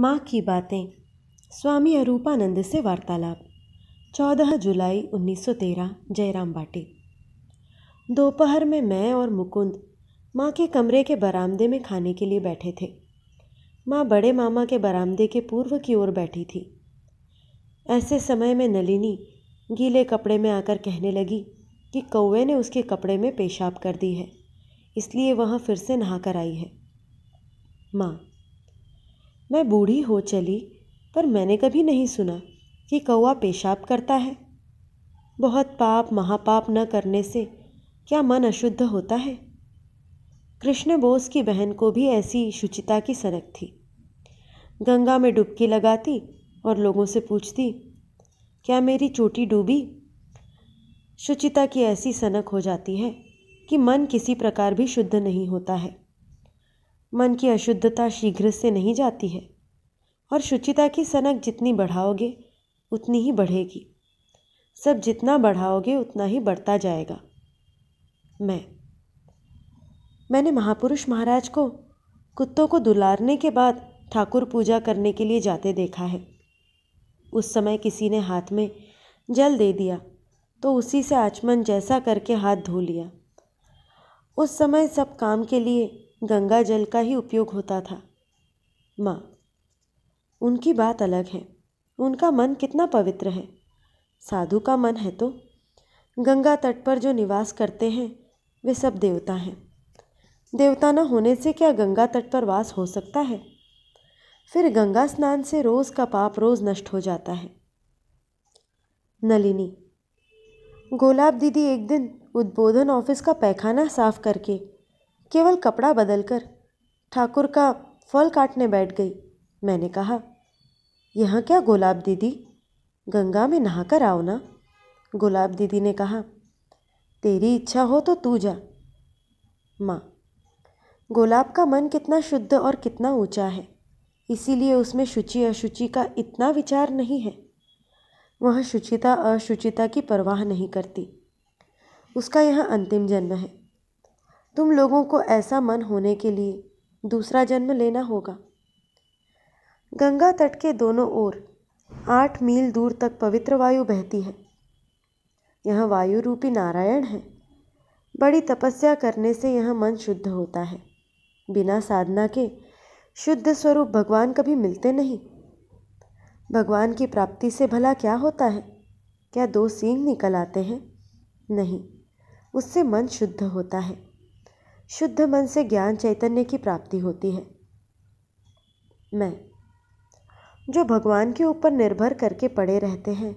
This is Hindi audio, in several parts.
माँ की बातें स्वामी अरूपानंद से वार्तालाप 14 जुलाई 1913 जयराम बाटी दोपहर में मैं और मुकुंद माँ के कमरे के बरामदे में खाने के लिए बैठे थे माँ बड़े मामा के बरामदे के पूर्व की ओर बैठी थी ऐसे समय में नलिनी गीले कपड़े में आकर कहने लगी कि कौवे ने उसके कपड़े में पेशाब कर दी है इसलिए वह फिर से नहाकर आई है माँ मैं बूढ़ी हो चली पर मैंने कभी नहीं सुना कि कौआ पेशाब करता है बहुत पाप महापाप न करने से क्या मन अशुद्ध होता है कृष्ण बोस की बहन को भी ऐसी शुचिता की सनक थी गंगा में डुबकी लगाती और लोगों से पूछती क्या मेरी चोटी डूबी शुचिता की ऐसी सनक हो जाती है कि मन किसी प्रकार भी शुद्ध नहीं होता है मन की अशुद्धता शीघ्र से नहीं जाती है और शुचिता की सनक जितनी बढ़ाओगे उतनी ही बढ़ेगी सब जितना बढ़ाओगे उतना ही बढ़ता जाएगा मैं मैंने महापुरुष महाराज को कुत्तों को दुलारने के बाद ठाकुर पूजा करने के लिए जाते देखा है उस समय किसी ने हाथ में जल दे दिया तो उसी से आचमन जैसा करके हाथ धो लिया उस समय सब काम के लिए गंगा जल का ही उपयोग होता था माँ उनकी बात अलग है उनका मन कितना पवित्र है साधु का मन है तो गंगा तट पर जो निवास करते हैं वे सब देवता हैं देवता न होने से क्या गंगा तट पर वास हो सकता है फिर गंगा स्नान से रोज़ का पाप रोज़ नष्ट हो जाता है नलिनी गोलाब दीदी एक दिन उद्बोधन ऑफिस का पैखाना साफ करके केवल कपड़ा बदलकर ठाकुर का फल काटने बैठ गई मैंने कहा यहाँ क्या गुलाब दीदी गंगा में नहाकर आओ ना गुलाब दीदी ने कहा तेरी इच्छा हो तो तू जा माँ गुलाब का मन कितना शुद्ध और कितना ऊंचा है इसीलिए उसमें शुचि अशुचि का इतना विचार नहीं है वह शुचिता अशुचिता की परवाह नहीं करती उसका यह अंतिम जन्म है तुम लोगों को ऐसा मन होने के लिए दूसरा जन्म लेना होगा गंगा तट के दोनों ओर आठ मील दूर तक पवित्र वायु बहती है यह वायु रूपी नारायण है बड़ी तपस्या करने से यह मन शुद्ध होता है बिना साधना के शुद्ध स्वरूप भगवान कभी मिलते नहीं भगवान की प्राप्ति से भला क्या होता है क्या दो सींग निकल आते हैं नहीं उससे मन शुद्ध होता है शुद्ध मन से ज्ञान चैतन्य की प्राप्ति होती है मैं जो भगवान के ऊपर निर्भर करके पड़े रहते हैं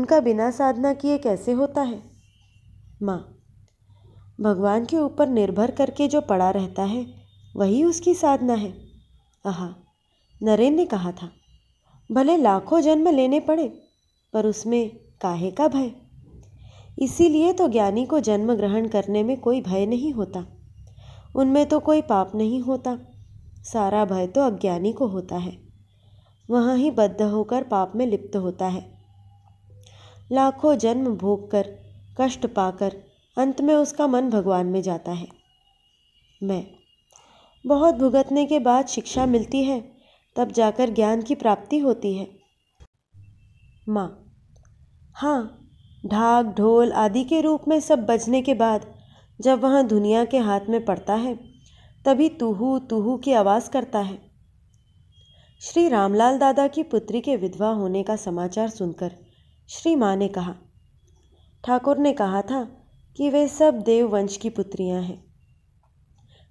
उनका बिना साधना किए कैसे होता है माँ भगवान के ऊपर निर्भर करके जो पड़ा रहता है वही उसकी साधना है आहा नरेन ने कहा था भले लाखों जन्म लेने पड़े पर उसमें काहे का भय इसीलिए तो ज्ञानी को जन्म ग्रहण करने में कोई भय नहीं होता उनमें तो कोई पाप नहीं होता सारा भय तो अज्ञानी को होता है वहाँ ही बद्ध होकर पाप में लिप्त होता है लाखों जन्म भोग कर कष्ट पाकर अंत में उसका मन भगवान में जाता है मैं बहुत भुगतने के बाद शिक्षा मिलती है तब जाकर ज्ञान की प्राप्ति होती है माँ हाँ ढाक ढोल आदि के रूप में सब बजने के बाद जब वह दुनिया के हाथ में पड़ता है तभी तुहू तुहू की आवाज़ करता है श्री रामलाल दादा की पुत्री के विधवा होने का समाचार सुनकर श्री माँ ने कहा ठाकुर ने कहा था कि वे सब देववंश की पुत्रियां हैं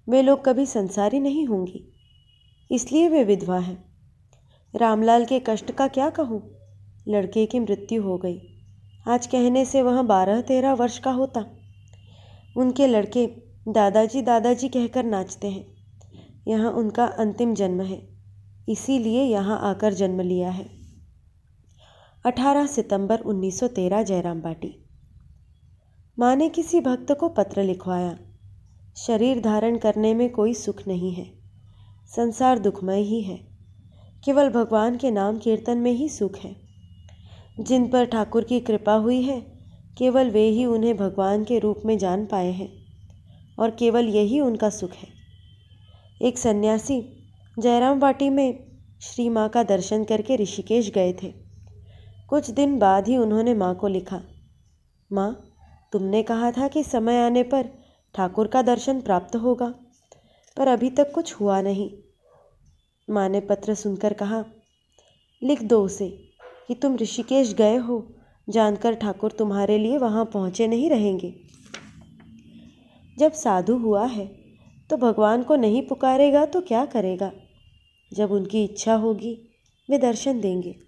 वे लोग कभी संसारी नहीं होंगी इसलिए वे विधवा हैं रामलाल के कष्ट का क्या कहूँ लड़के की मृत्यु हो गई आज कहने से वह बारह तेरह वर्ष का होता उनके लड़के दादाजी दादाजी कहकर नाचते हैं यहाँ उनका अंतिम जन्म है इसीलिए यहाँ आकर जन्म लिया है 18 सितंबर 1913 जयराम बाटी माँ ने किसी भक्त को पत्र लिखवाया शरीर धारण करने में कोई सुख नहीं है संसार दुखमय ही है केवल भगवान के नाम कीर्तन में ही सुख है जिन पर ठाकुर की कृपा हुई है केवल वे ही उन्हें भगवान के रूप में जान पाए हैं और केवल यही उनका सुख है एक सन्यासी जयराम वाटी में श्री माँ का दर्शन करके ऋषिकेश गए थे कुछ दिन बाद ही उन्होंने माँ को लिखा माँ तुमने कहा था कि समय आने पर ठाकुर का दर्शन प्राप्त होगा पर अभी तक कुछ हुआ नहीं माँ ने पत्र सुनकर कहा लिख दो उसे कि तुम ऋषिकेश गए हो जानकर ठाकुर तुम्हारे लिए वहाँ पहुँचे नहीं रहेंगे जब साधु हुआ है तो भगवान को नहीं पुकारेगा तो क्या करेगा जब उनकी इच्छा होगी वे दर्शन देंगे